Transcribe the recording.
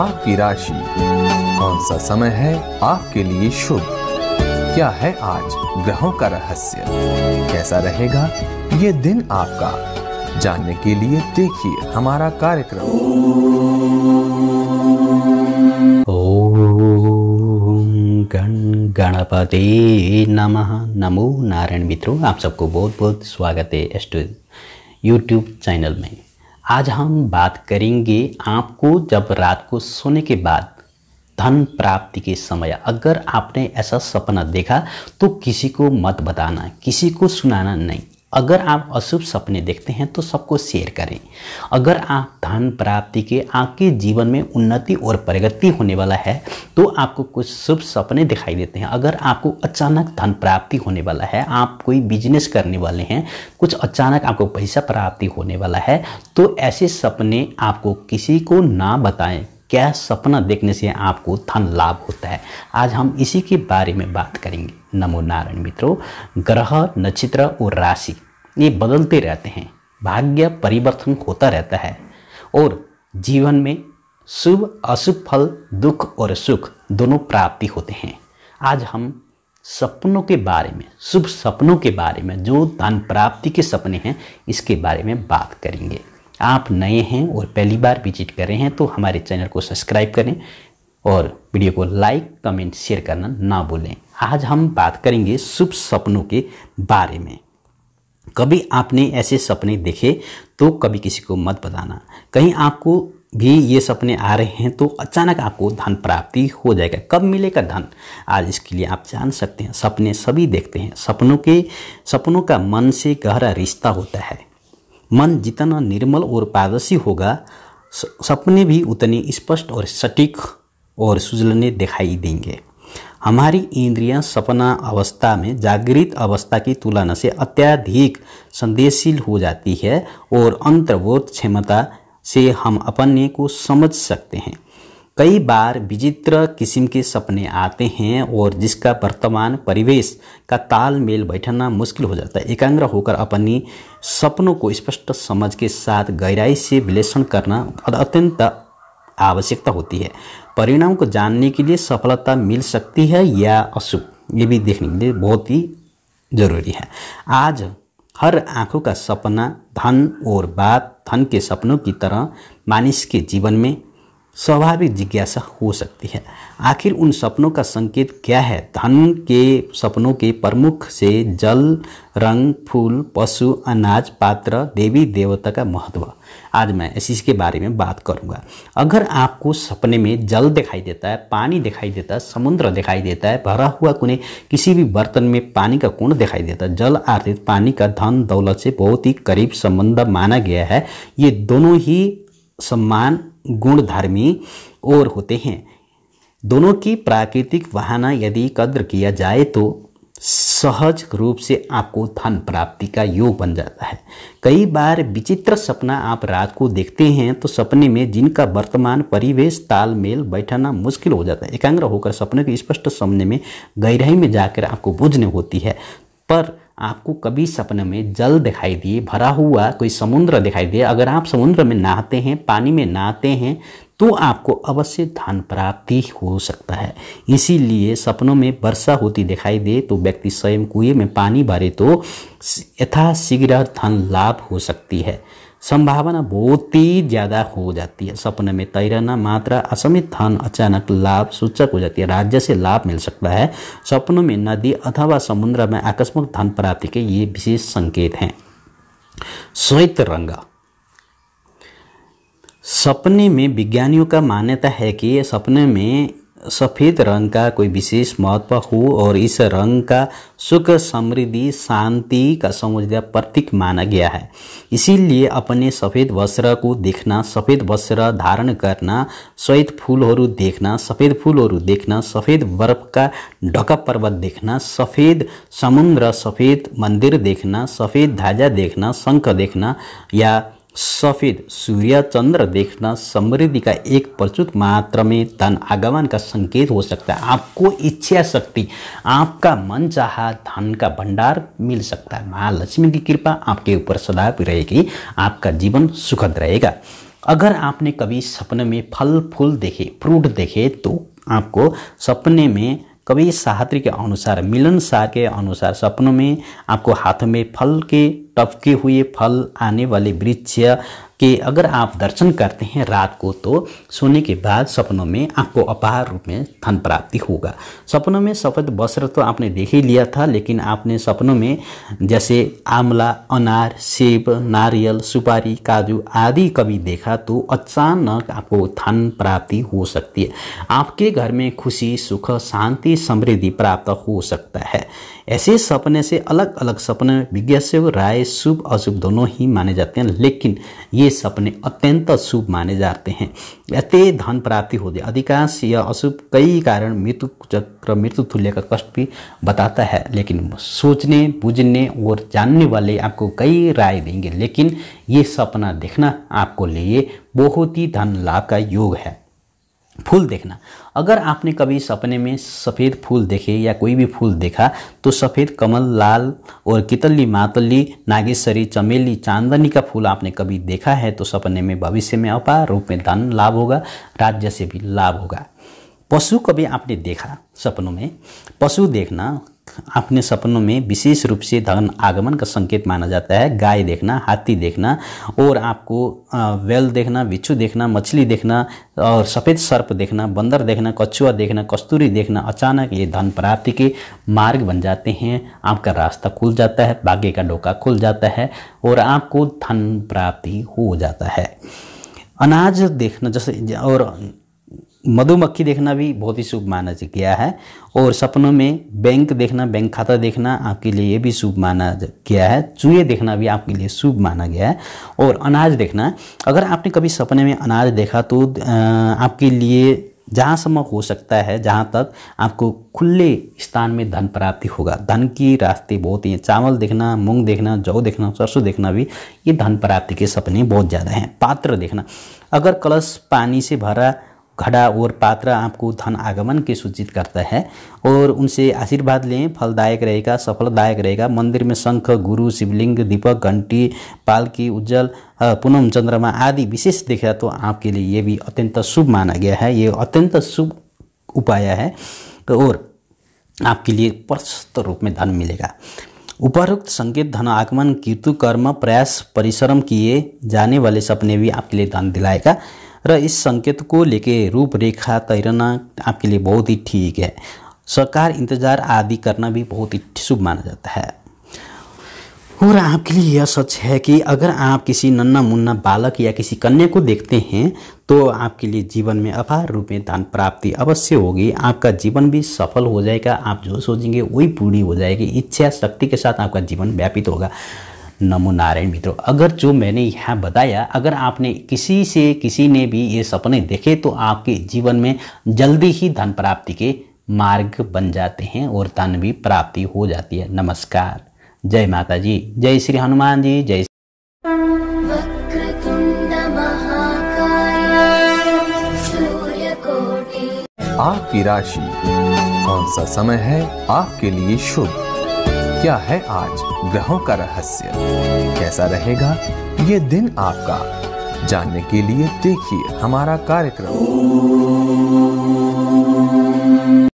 आपकी राशि कौन सा समय है आपके लिए शुभ क्या है आज ग्रहों का रहस्य कैसा रहेगा ये दिन आपका जानने के लिए देखिए हमारा कार्यक्रम गणपति नमः नमो नारायण मित्रों आप सबको बहुत बहुत स्वागत है एस यूट्यूब चैनल में आज हम बात करेंगे आपको जब रात को सोने के बाद धन प्राप्ति के समय अगर आपने ऐसा सपना देखा तो किसी को मत बताना किसी को सुनाना नहीं अगर आप अशुभ सपने देखते हैं तो सबको शेयर करें अगर आप धन प्राप्ति के आपके जीवन में उन्नति और प्रगति होने वाला है तो आपको कुछ शुभ सपने दिखाई देते हैं अगर आपको अचानक धन प्राप्ति होने वाला है आप कोई बिजनेस करने वाले हैं कुछ अचानक आपको पैसा प्राप्ति होने वाला है तो ऐसे सपने आपको किसी को ना बताएं क्या सपना देखने से आपको धन लाभ होता है आज हम इसी के बारे में बात करेंगे नमो नारायण मित्रों ग्रह नक्षत्र और राशि ये बदलते रहते हैं भाग्य परिवर्तन होता रहता है और जीवन में शुभ अशुभ फल दुख और सुख दोनों प्राप्ति होते हैं आज हम सपनों के बारे में शुभ सपनों के बारे में जो धन प्राप्ति के सपने हैं इसके बारे में बात करेंगे आप नए हैं और पहली बार विजिट कर रहे हैं तो हमारे चैनल को सब्सक्राइब करें और वीडियो को लाइक कमेंट शेयर करना ना भूलें आज हम बात करेंगे शुभ सपनों के बारे में कभी आपने ऐसे सपने देखे तो कभी किसी को मत बताना कहीं आपको भी ये सपने आ रहे हैं तो अचानक आपको धन प्राप्ति हो जाएगा कब मिलेगा धन आज इसके लिए आप जान सकते हैं सपने सभी देखते हैं सपनों के सपनों का मन से गहरा रिश्ता होता है मन जितना निर्मल और पारदर्शी होगा सपने भी उतने स्पष्ट और सटीक और सुजलने दिखाई देंगे हमारी इंद्रियां सपना अवस्था में जागृत अवस्था की तुलना से अत्याधिक संदेशशील हो जाती है और अंतर्बोध क्षमता से हम अपने को समझ सकते हैं कई बार विचित्र किस्म के सपने आते हैं और जिसका वर्तमान परिवेश का तालमेल बैठना मुश्किल हो जाता है एकाग्र होकर अपनी सपनों को स्पष्ट समझ के साथ गहराई से विश्लेषण करना अत्यंत आवश्यकता होती है परिणाम को जानने के लिए सफलता मिल सकती है या अशुभ ये भी देखने के लिए बहुत ही जरूरी है आज हर आँखों का सपना धन और बात धन के सपनों की तरह मानिस के जीवन में स्वाभाविक जिज्ञासा हो सकती है आखिर उन सपनों का संकेत क्या है धन के सपनों के प्रमुख से जल रंग फूल पशु अनाज पात्र देवी देवता का महत्व आज मैं चीज़ के बारे में बात करूंगा अगर आपको सपने में जल दिखाई देता है पानी दिखाई देता है समुद्र दिखाई देता है भरा हुआ कुने किसी भी बर्तन में पानी का कुंड दिखाई देता है जल आर्थित पानी का धन दौलत से बहुत ही करीब संबंध माना गया है ये दोनों ही सम्मान गुणधर्मी और होते हैं दोनों की प्राकृतिक वाहना यदि कद्र किया जाए तो सहज रूप से आपको धन प्राप्ति का योग बन जाता है कई बार विचित्र सपना आप रात को देखते हैं तो सपने में जिनका वर्तमान परिवेश तालमेल बैठना मुश्किल हो जाता है एकांग्र होकर सपने के स्पष्ट सामने में गहराई में जाकर आपको बुझने होती है पर आपको कभी सपने में जल दिखाई दिए भरा हुआ कोई समुद्र दिखाई दिए अगर आप समुद्र में नहाते हैं पानी में नहाते हैं तो आपको अवश्य धन प्राप्ति हो सकता है इसीलिए सपनों में वर्षा होती दिखाई दे तो व्यक्ति स्वयं कुएं में पानी भरे तो यथाशीघ्र धन लाभ हो सकती है संभावना बहुत ही ज़्यादा हो जाती है सपने में तैरना मात्रा असमित धन अचानक लाभ सूचक हो जाती है राज्य से लाभ मिल सकता है सपनों में नदी अथवा समुद्र में आकस्मिक धन प्राप्ति के ये विशेष संकेत हैं श्वेत रंग सपने में विज्ञानियों का मान्यता है कि सपने में सफ़ेद रंग का कोई विशेष महत्व हो और इस रंग का सुख समृद्धि शांति का समुद्र प्रतीक माना गया है इसीलिए अपने सफ़ेद वस्त्र को देखना सफ़ेद वस्त्र धारण करना सफेद फूल देखना सफेद फूल देखना सफेद बर्फ का ढका पर्वत देखना सफेद समुद्र सफेद मंदिर देखना सफेद धाजा देखना शंख देखना या सफ़ेद सूर्य चंद्र देखना समृद्धि का एक प्रचुत मात्रा में धन आगमन का संकेत हो सकता है आपको इच्छा शक्ति आपका मन चाह धन का भंडार मिल सकता है महालक्ष्मी की कृपा आपके ऊपर भी रहेगी आपका जीवन सुखद रहेगा अगर आपने कभी सपने में फल फूल देखे फ्रूट देखे तो आपको सपने में कभी साहत्री के अनुसार मिलनसार के अनुसार सपनों में आपको हाथ में फल के कपके हुए फल आने वाले वृक्ष के अगर आप दर्शन करते हैं रात को तो सोने के बाद सपनों में आपको अपार रूप में धन प्राप्ति होगा सपनों में सफ़ेद वस्त्र तो आपने देख ही लिया था लेकिन आपने सपनों में जैसे आंवला अनार सेब नारियल सुपारी काजू आदि कभी देखा तो अचानक आपको धन प्राप्ति हो सकती है आपके घर में खुशी सुख शांति समृद्धि प्राप्त हो सकता है ऐसे सपने से अलग अलग सपने विज्ञासयोग राय शुभ अशुभ दोनों ही माने जाते हैं लेकिन ये सपने अत्यंत शुभ माने जाते हैं अत्य धन प्राप्ति हो जाए अधिकांश या अशुभ कई कारण मृत्यु चक्र मृत्यु तुल्य का कष्ट भी बताता है लेकिन सोचने बूझने और जानने वाले आपको कई राय देंगे लेकिन ये सपना देखना आपको लिए बहुत ही धन लाभ का योग है फूल देखना अगर आपने कभी सपने में सफ़ेद फूल देखे या कोई भी फूल देखा तो सफ़ेद कमल लाल और कितली मातली नागेश्वरी चमेली चांदनी का फूल आपने कभी देखा है तो सपने में भविष्य में अपार रूप में धन लाभ होगा राज्य से भी लाभ होगा पशु कभी आपने देखा सपनों में पशु देखना अपने सपनों में विशेष रूप से धन आगमन का संकेत माना जाता है गाय देखना हाथी देखना और आपको वेल देखना बिच्छू देखना मछली देखना और सफ़ेद सर्प देखना बंदर देखना कछुआ देखना कस्तूरी देखना अचानक ये धन प्राप्ति के मार्ग बन जाते हैं आपका रास्ता खुल जाता है भाग्य का डोका खुल जाता है और आपको धन प्राप्ति हो जाता है अनाज देखना जैसे और मधुमक्खी देखना भी बहुत ही शुभ माना गया है और सपनों में बैंक देखना बैंक खाता देखना आपके लिए ये भी शुभ माना गया है चूहे देखना भी आपके लिए शुभ माना गया है और अनाज देखना अगर आपने कभी सपने में अनाज देखा तो आपके लिए जहाँ जहाँसम्म हो सकता है जहाँ तक आपको खुले स्थान में धन प्राप्ति होगा धन की रास्ते बहुत ही चावल देखना मूंग देखना जौ देखना सरसों देखना भी ये धन प्राप्ति के सपने बहुत ज़्यादा हैं पात्र देखना अगर कलश पानी से भरा खड़ा और पात्र आपको धन आगमन के सूचित करता है और उनसे आशीर्वाद लें फलदायक रहेगा सफलदायक रहेगा मंदिर में शंख गुरु शिवलिंग दीपक घंटी पालकी उज्जवल पूनम चंद्रमा आदि विशेष देखा तो आपके लिए ये भी अत्यंत शुभ माना गया है ये अत्यंत शुभ उपाय है तो और आपके लिए प्रशस्त रूप में धन मिलेगा उपरोक्त संकेत धन आगमन कीर्तु कर्म प्रयास परिश्रम किए जाने वाले सपने भी आपके लिए धन दिलाएगा र इस संकेत को लेके रूपरेखा तैरना आपके लिए बहुत ही ठीक है सरकार इंतजार आदि करना भी बहुत ही शुभ माना जाता है और आपके लिए यह सच है कि अगर आप किसी नन्ना मुन्ना बालक या किसी कन्या को देखते हैं तो आपके लिए जीवन में अपार रूप में दान प्राप्ति अवश्य होगी आपका जीवन भी सफल हो जाएगा आप जो सोचेंगे वही पूरी हो जाएगी इच्छा शक्ति के साथ आपका जीवन व्यापित होगा नमो नारायण मित्रों अगर जो मैंने यहाँ बताया अगर आपने किसी से किसी ने भी ये सपने देखे तो आपके जीवन में जल्दी ही धन प्राप्ति के मार्ग बन जाते हैं और धन भी प्राप्ति हो जाती है नमस्कार जय माता जी जय श्री हनुमान जी जय आपकी राशि कौन सा समय है आपके लिए शुभ क्या है आज ग्रहों का रहस्य कैसा रहेगा ये दिन आपका जानने के लिए देखिए हमारा कार्यक्रम